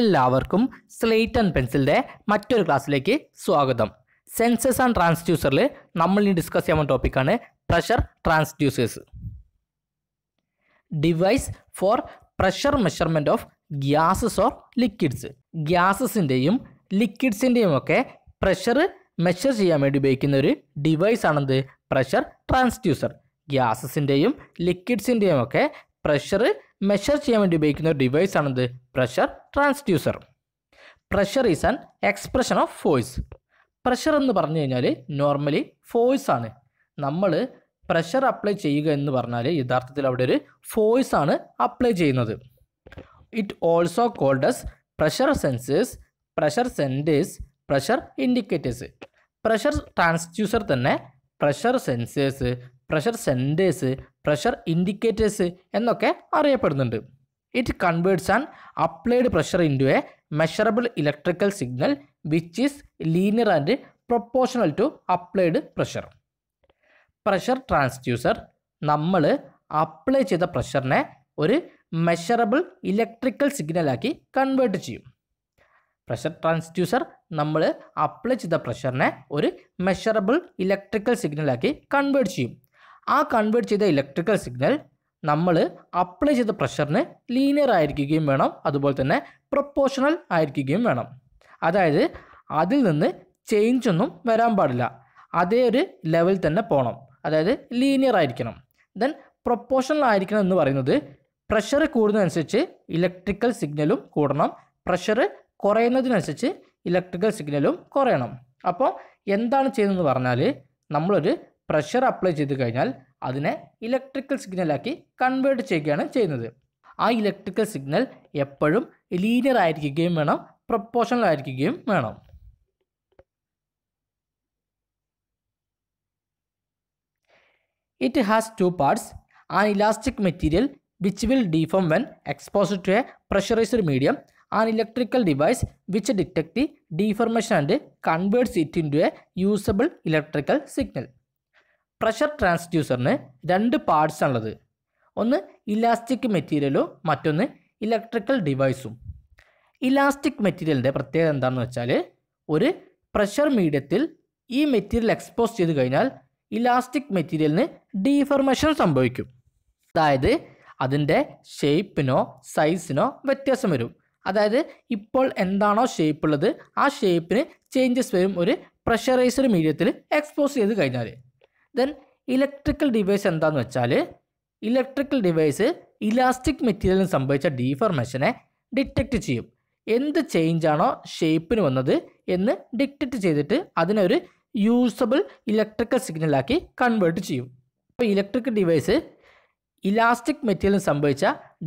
എല്ലാവർക്കും slate and പെൻസിലിൻ്റെ മറ്റൊരു ക്ലാസ്സിലേക്ക് സ്വാഗതം സെൻസസ് ആൻഡ് ട്രാൻസ്ഡ്യൂസറിൽ നമ്മൾ ഇനി ഡിസ്കസ് ചെയ്യാൻ പോകുന്ന ടോപ്പിക്കാണ് pressure transducers device for pressure measurement of gases or liquids ഗ്യാസസിൻ്റെയും ലിക്വിഡ്സിൻ്റെയും ഒക്കെ പ്രഷർ മെഷർ ചെയ്യാൻ വേണ്ടി ഉപയോഗിക്കുന്ന ഒരു ഡിവൈസ് ആണെന്ത് പ്രഷർ ട്രാൻസ്ഡ്യൂസർ ഗ്യാസസിൻ്റെയും ലിക്വിഡ്സിൻ്റെയും ഒക്കെ പ്രഷർ മെഷർ ചെയ്യാൻ വേണ്ടി ഉപയോഗിക്കുന്ന ഒരു ഡിവൈസ് ആണെന്ത് pressure transducer pressure is an expression of force pressure എന്ന് പറഞ്ഞു കഴിഞ്ഞാൽ നോർമലി ഫോഴ്സ് ആണ് നമ്മൾ പ്രഷർ അപ്ലൈ ചെയ്യുക എന്ന് പറഞ്ഞാൽ യഥാർത്ഥത്തിൽ അവിടെ ഒരു ഫോഴ്സ് ആണ് അപ്ലൈ ചെയ്യുന്നത് it also called as pressure sensors pressure centres pressure indicators pressure transducer തന്നെ pressure sensors pressure centres pressure indicators എന്നൊക്കെ അറിയപ്പെടുന്നുണ്ട് it converts an applied pressure into a measurable electrical signal which is linear and proportional to applied pressure pressure transducer നമ്മൾ apply ചെയ്ത പ്രഷറിനെ ഒരു measurable electrical സിഗ്നലാക്കി convert ചെയ്യും pressure transducer നമ്മൾ apply ചെയ്ത പ്രഷറിനെ ഒരു മെഷറബിൾ ഇലക്ട്രിക്കൽ സിഗ്നലാക്കി കൺവേർട്ട് ചെയ്യും ആ കൺവേർട്ട് ചെയ്ത ഇലക്ട്രിക്കൽ സിഗ്നൽ നമ്മൾ അപ്ലൈ ചെയ്ത പ്രഷറിന് ലീനിയർ ആയിരിക്കുകയും വേണം അതുപോലെ തന്നെ പ്രൊപ്പോഷണൽ ആയിരിക്കുകയും വേണം അതായത് അതിൽ നിന്ന് ചേഞ്ച് ഒന്നും വരാൻ പാടില്ല അതേ ഒരു ലെവൽ തന്നെ പോകണം അതായത് ലീനിയർ ആയിരിക്കണം ദെൻ പ്രൊപ്പോഷണൽ ആയിരിക്കണം എന്ന് പറയുന്നത് പ്രഷർ കൂടുന്നതനുസരിച്ച് ഇലക്ട്രിക്കൽ സിഗ്നലും കൂടണം പ്രഷർ കുറയുന്നതിനനുസരിച്ച് ഇലക്ട്രിക്കൽ സിഗ്നലും കുറയണം അപ്പോൾ എന്താണ് ചെയ്യുന്നതെന്ന് പറഞ്ഞാൽ നമ്മളൊരു പ്രഷർ അപ്ലൈ ചെയ്ത് കഴിഞ്ഞാൽ അതിനെ ഇലക്ട്രിക്കൽ സിഗ്നലാക്കി കൺവേർട്ട് ചെയ്യുകയാണ് ചെയ്യുന്നത് ആ ഇലക്ട്രിക്കൽ സിഗ്നൽ എപ്പോഴും ലീനിയർ ആയിരിക്കുകയും വേണം പ്രപ്പോർഷണൽ ആയിരിക്കുകയും വേണം it has two parts an elastic material which will deform when expose to a pressurised medium an electrical device which detect deformation and converts it into a usable electrical signal pressure ട്രാൻസ്ഡ്യൂസറിന് രണ്ട് parts ആണുള്ളത് ഒന്ന് elastic മെറ്റീരിയലും മറ്റൊന്ന് electrical ഡിവൈസും elastic മെറ്റീരിയലിൻ്റെ പ്രത്യേകത എന്താണെന്ന് വെച്ചാൽ ഒരു പ്രഷർ മീഡിയത്തിൽ ഈ മെറ്റീരിയൽ എക്സ്പോസ് ചെയ്ത് കഴിഞ്ഞാൽ ഇലാസ്റ്റിക് മെറ്റീരിയലിന് ഡീഫർമേഷൻ സംഭവിക്കും അതായത് അതിൻ്റെ ഷേപ്പിനോ സൈസിനോ വ്യത്യാസം വരും അതായത് ഇപ്പോൾ എന്താണോ ഷേപ്പ് ഉള്ളത് ആ ഷേപ്പിന് ചേഞ്ചസ് വരും ഒരു പ്രഷറൈസർ മീഡിയത്തിൽ എക്സ്പോസ് ചെയ്ത് കഴിഞ്ഞാൽ ദെൻ ഇലക്ട്രിക്കൽ ഡിവൈസ് എന്താണെന്ന് വെച്ചാൽ ഇലക്ട്രിക്കൽ ഡിവൈസ് ഇലാസ്റ്റിക് മെറ്റീരിയലിന് സംഭവിച്ച ഡീഫർമേഷനെ ഡിറ്റക്റ്റ് ചെയ്യും എന്ത് ചേഞ്ചാണോ ഷേപ്പിന് വന്നത് എന്ന് ഡിറ്റക്റ്റ് ചെയ്തിട്ട് അതിനൊരു യൂസബിൾ ഇലക്ട്രിക്കൽ സിഗ്നലാക്കി കൺവേർട്ട് ചെയ്യും അപ്പോൾ ഇലക്ട്രിക്കൽ ഡിവൈസ് ഇലാസ്റ്റിക് മെറ്റീരിയലിന് സംഭവിച്ച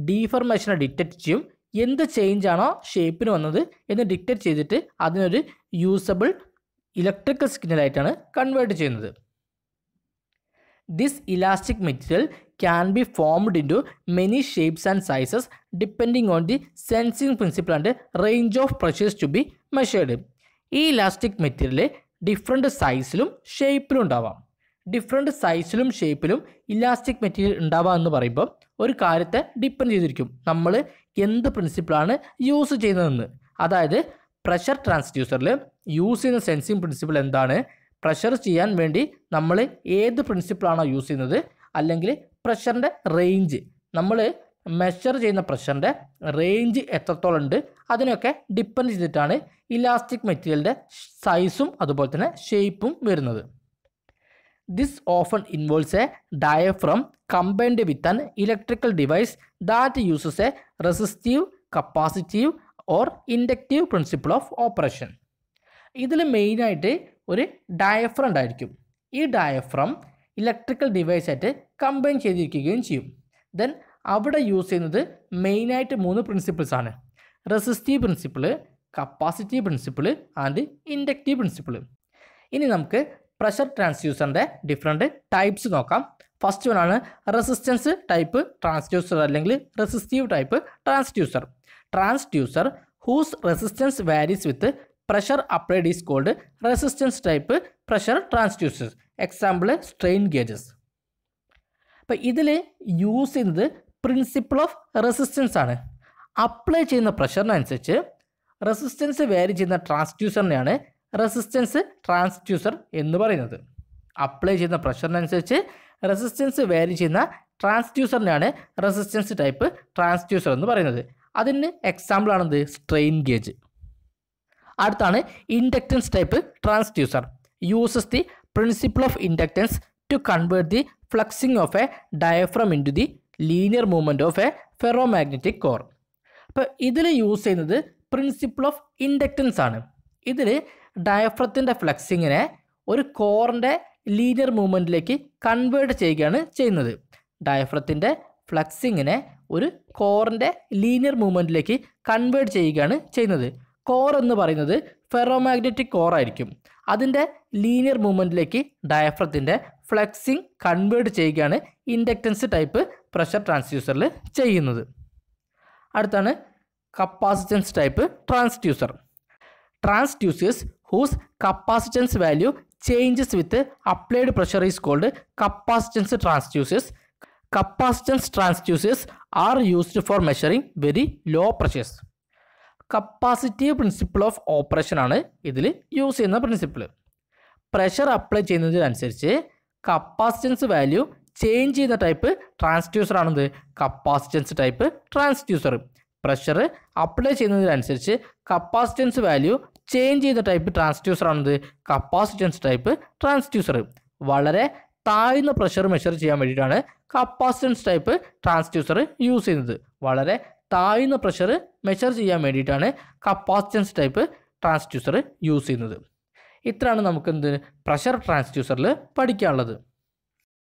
ഡീഫർമേഷനെ ഡിറ്റക്റ്റ് ചെയ്യും എന്ത് ചേഞ്ചാണോ ഷേപ്പിന് വന്നത് എന്ന് ഡിറ്റക്റ്റ് ചെയ്തിട്ട് അതിനൊരു യൂസബിൾ ഇലക്ട്രിക്കൽ സിഗ്നലായിട്ടാണ് കൺവേർട്ട് ചെയ്യുന്നത് this elastic material can be formed into many shapes and sizes depending on the sensing principle and range of pressures to be measured. ഈ ഇലാസ്റ്റിക് മെറ്റീരിയൽ ഡിഫറെൻറ്റ് സൈസിലും ഷേപ്പിലും ഉണ്ടാവാം different സൈസിലും ഷേപ്പിലും elastic material ഉണ്ടാവാം എന്ന് പറയുമ്പോൾ ഒരു കാര്യത്തെ ഡിപ്പെൻഡ് ചെയ്തിരിക്കും നമ്മൾ എന്ത് പ്രിൻസിപ്പിളാണ് യൂസ് ചെയ്യുന്നതെന്ന് അതായത് പ്രഷർ ട്രാൻസ്ഡ്യൂസറിൽ യൂസ് ചെയ്യുന്ന സെൻസിങ് പ്രിൻസിപ്പിൾ എന്താണ് പ്രഷർ ചെയ്യാൻ വേണ്ടി നമ്മൾ ഏത് പ്രിൻസിപ്പിളാണോ യൂസ് ചെയ്യുന്നത് അല്ലെങ്കിൽ പ്രഷറിൻ്റെ റേഞ്ച് നമ്മൾ മെഷർ ചെയ്യുന്ന പ്രഷറിൻ്റെ റേഞ്ച് എത്രത്തോളം ഉണ്ട് അതിനൊക്കെ ഡിപ്പെൻഡ് ചെയ്തിട്ടാണ് ഇലാസ്റ്റിക് മെറ്റീരിയലിൻ്റെ സൈസും അതുപോലെ തന്നെ ഷേപ്പും വരുന്നത് this often involves a diaphragm combined with an electrical device that uses a resistive capacitive or inductive principle of operation ഇതിൽ മെയിനായിട്ട് ഒരു ഡയഫ്രം ഉണ്ടായിരിക്കും ഈ ഡയഫ്രം ഇലക്ട്രിക്കൽ ആയിട്ട് കമ്പൈൻ ചെയ്തിരിക്കുകയും ചെയ്യും ദെൻ അവിടെ യൂസ് ചെയ്യുന്നത് മെയിനായിട്ട് മൂന്ന് പ്രിൻസിപ്പിൾസ് ആണ് resistive principle capacitive principle and inductive principle ഇനി നമുക്ക് പ്രഷർ ട്രാൻസ്ഡ്യൂസറിൻ്റെ ഡിഫറെൻ്റ് ടൈപ്സ് നോക്കാം ഫസ്റ്റ് വൺ ആണ് റെസിസ്റ്റൻസ് ടൈപ്പ് ട്രാൻസ്ഡ്യൂസർ അല്ലെങ്കിൽ resistive type transducer transducer whose resistance varies with pressure applied is called resistance type pressure transducers example strain gauges അപ്പോൾ ഇതിൽ use ചെയ്യുന്നത് principle of resistance ആണ് apply ചെയ്യുന്ന പ്രഷറിനനുസരിച്ച് resistance vary ചെയ്യുന്ന ട്രാൻസ്ഡ്യൂസറിനെയാണ് resistance transducer എന്ന് പറയുന്നത് അപ്ലൈ ചെയ്യുന്ന പ്രഷറിനനുസരിച്ച് റെസിസ്റ്റൻസ് വേരി ചെയ്യുന്ന ട്രാൻസ്ഡ്യൂസറിനെയാണ് റെസിസ്റ്റൻസ് ടൈപ്പ് ട്രാൻസ്ഡ്യൂസർ എന്ന് പറയുന്നത് അതിന് എക്സാമ്പിളാണെന്ത് സ്ട്രെയിൻ ഗേജ് അടുത്താണ് inductance type transducer uses the principle of inductance to convert the flexing of a diaphragm into the linear movement of a ferromagnetic core അപ്പോൾ ഇതിൽ use ചെയ്യുന്നത് principle of inductance ആണ് ഇതിൽ ഡയഫ്രത്തിൻ്റെ ഫ്ലക്സിങ്ങിനെ ഒരു കോറിൻ്റെ ലീനിയർ മൂവ്മെൻറ്റിലേക്ക് കൺവേർട്ട് ചെയ്യുകയാണ് ചെയ്യുന്നത് ഡയഫ്രത്തിൻ്റെ ഫ്ലക്സിങ്ങിനെ ഒരു കോറിൻ്റെ ലീനിയർ മൂവ്മെൻറ്റിലേക്ക് കൺവേർട്ട് ചെയ്യുകയാണ് ചെയ്യുന്നത് കോർ എന്ന് പറയുന്നത് ഫെറോമാഗ്നറ്റിക് കോർ ആയിരിക്കും അതിൻ്റെ ലീനിയർ മൂവ്മെൻറ്റിലേക്ക് ഡയഫ്രത്തിൻ്റെ ഫ്ലെക്സിങ് കൺവേർട്ട് ചെയ്യുകയാണ് ഇൻഡക്റ്റൻസ് ടൈപ്പ് പ്രഷർ ട്രാൻസ്ഡ്യൂസറിൽ ചെയ്യുന്നത് അടുത്താണ് capacitance type transducer transducers whose capacitance value changes with applied pressure is called capacitance transducers capacitance transducers are used for measuring very low pressures capacitive principle of operation ആണ് ഇതിൽ use ചെയ്യുന്ന principle pressure apply ചെയ്യുന്നതിനനുസരിച്ച് capacitance value change ചെയ്യുന്ന type transducer ആണെന്ത് capacitance type transducer pressure apply ചെയ്യുന്നതിനനുസരിച്ച് capacitance value change ചെയ്യുന്ന type transducer ആണെന്ത് capacitance type transducer വളരെ താഴ്ന്ന പ്രഷർ മെഷർ ചെയ്യാൻ വേണ്ടിയിട്ടാണ് കപ്പാസിറ്റൻസ് ടൈപ്പ് ട്രാൻസ്ഡ്യൂസർ യൂസ് ചെയ്യുന്നത് വളരെ താഴ്ന്ന പ്രഷർ മെഷർ ചെയ്യാൻ വേണ്ടിയിട്ടാണ് കപ്പാസിറ്റൻസ് ടൈപ്പ് ട്രാൻസ്ഡ്യൂസർ യൂസ് ചെയ്യുന്നത് ഇത്രയാണ് നമുക്ക് എന്ത് പ്രഷർ ട്രാൻസ്ഡ്യൂസറിൽ പഠിക്കാനുള്ളത്